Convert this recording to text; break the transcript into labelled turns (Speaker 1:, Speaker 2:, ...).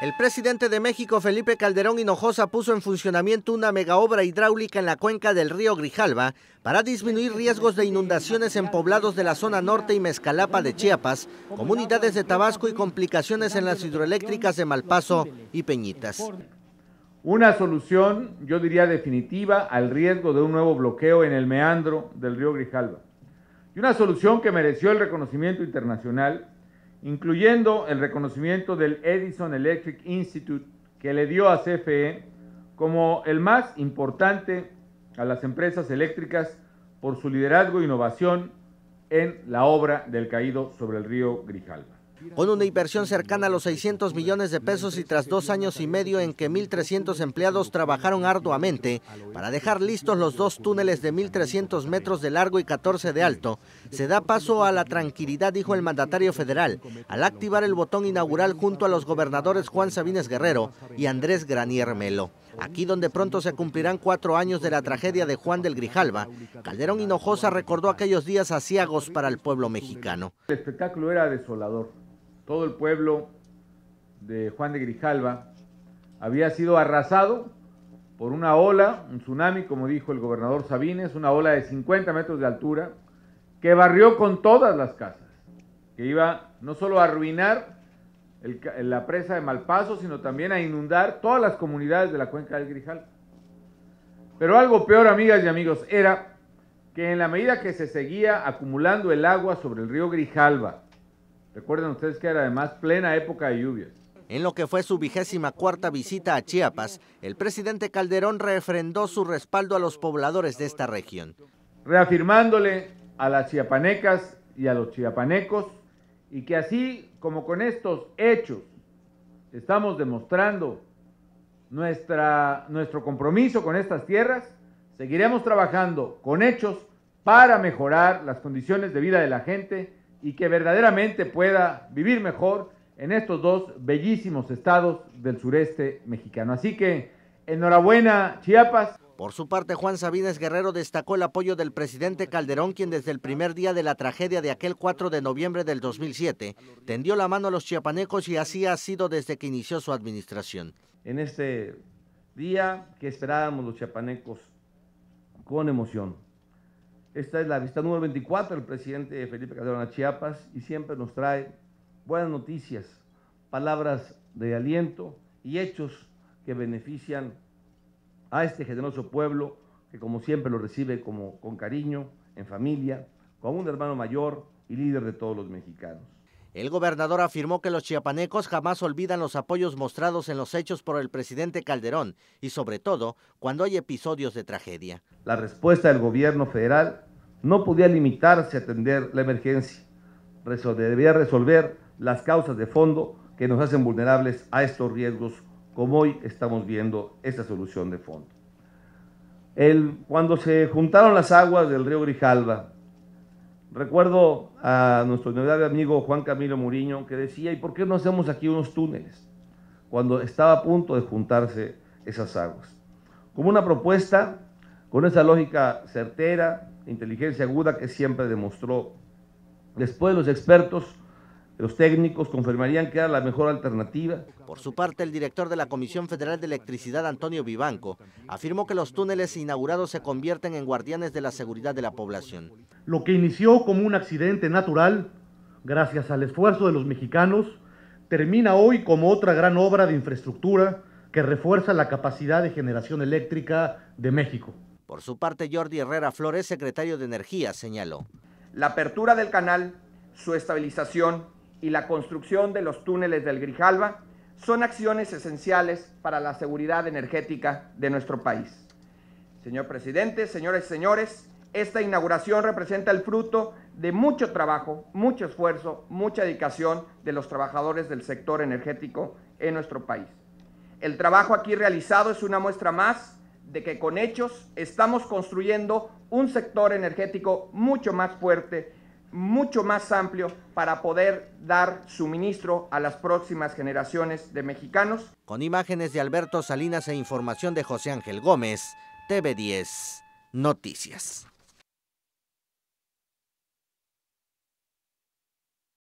Speaker 1: El presidente de México, Felipe Calderón Hinojosa, puso en funcionamiento una megaobra hidráulica en la cuenca del río Grijalva para disminuir riesgos de inundaciones en poblados de la zona norte y Mezcalapa de Chiapas, comunidades de Tabasco y complicaciones en las hidroeléctricas de Malpaso y Peñitas. Una solución,
Speaker 2: yo diría definitiva, al riesgo de un nuevo bloqueo en el meandro del río Grijalva. Y una solución que mereció el reconocimiento internacional incluyendo el reconocimiento del Edison Electric Institute que le dio a CFE como el más importante a las empresas eléctricas por su liderazgo e
Speaker 1: innovación en la obra del caído sobre el río Grijalva con una inversión cercana a los 600 millones de pesos y tras dos años y medio en que 1.300 empleados trabajaron arduamente para dejar listos los dos túneles de 1.300 metros de largo y 14 de alto, se da paso a la tranquilidad, dijo el mandatario federal, al activar el botón inaugural junto a los gobernadores Juan Sabines Guerrero y Andrés Granier Melo. Aquí donde pronto se cumplirán cuatro años de la tragedia de Juan del Grijalva, Calderón Hinojosa recordó aquellos días aciagos para el pueblo mexicano.
Speaker 2: El espectáculo era desolador todo el pueblo de Juan de Grijalva había sido arrasado por una ola, un tsunami, como dijo el gobernador Sabines, una ola de 50 metros de altura, que barrió con todas las casas, que iba no solo a arruinar la presa de Malpaso, sino también a inundar todas las comunidades de la cuenca del Grijalva. Pero algo peor, amigas y amigos, era que en la medida que se seguía acumulando el agua sobre el río Grijalva, Recuerden ustedes que era además plena
Speaker 1: época de lluvias. En lo que fue su vigésima cuarta visita a Chiapas, el presidente Calderón refrendó su respaldo a los pobladores de esta región. Reafirmándole
Speaker 2: a las chiapanecas y a los chiapanecos y que así como con estos hechos estamos demostrando nuestra, nuestro compromiso con estas tierras, seguiremos trabajando con hechos para mejorar las condiciones de vida de la gente y que verdaderamente pueda vivir mejor en estos dos bellísimos estados del sureste mexicano. Así que enhorabuena
Speaker 1: Chiapas. Por su parte, Juan Sabines Guerrero destacó el apoyo del presidente Calderón, quien desde el primer día de la tragedia de aquel 4 de noviembre del 2007 tendió la mano a los chiapanecos y así ha sido desde que inició su administración. En este día que esperábamos los chiapanecos con emoción, esta es la vista número
Speaker 3: 24 del presidente Felipe Calderón a Chiapas y siempre nos trae buenas noticias, palabras de aliento y hechos que benefician a este generoso pueblo que como siempre lo recibe como, con cariño, en familia,
Speaker 1: con un hermano mayor y líder de todos los mexicanos. El gobernador afirmó que los chiapanecos jamás olvidan los apoyos mostrados en los hechos por el presidente Calderón y sobre todo cuando hay episodios de tragedia. La
Speaker 3: respuesta del gobierno federal no podía limitarse a atender la emergencia, debía resolver las causas de fondo que nos hacen vulnerables a estos riesgos, como hoy estamos viendo esta solución de fondo. cuando se juntaron las aguas del río Grijalva Recuerdo a nuestro de amigo Juan Camilo Muriño que decía, ¿y por qué no hacemos aquí unos túneles? Cuando estaba a punto de juntarse esas aguas. Como una propuesta, con esa lógica certera, inteligencia aguda que siempre demostró. Después los expertos los técnicos confirmarían que
Speaker 1: era la mejor alternativa. Por su parte, el director de la Comisión Federal de Electricidad, Antonio Vivanco, afirmó que los túneles inaugurados se convierten en guardianes de la seguridad de la población.
Speaker 4: Lo
Speaker 3: que inició como un accidente natural, gracias al esfuerzo de los mexicanos, termina hoy como otra gran obra de infraestructura que refuerza la capacidad de generación eléctrica de México.
Speaker 4: Por su parte, Jordi Herrera Flores, secretario de Energía, señaló. La apertura del canal, su estabilización, y la construcción de los túneles del Grijalva son acciones esenciales para la seguridad energética de nuestro país. Señor presidente, señores y señores, esta inauguración representa el fruto de mucho trabajo, mucho esfuerzo, mucha dedicación de los trabajadores del sector energético en nuestro país. El trabajo aquí realizado es una muestra más de que con hechos estamos construyendo un sector energético mucho más fuerte mucho más amplio para poder dar suministro a las próximas generaciones de mexicanos.
Speaker 1: Con imágenes de Alberto Salinas e información de José Ángel Gómez, TV10 Noticias.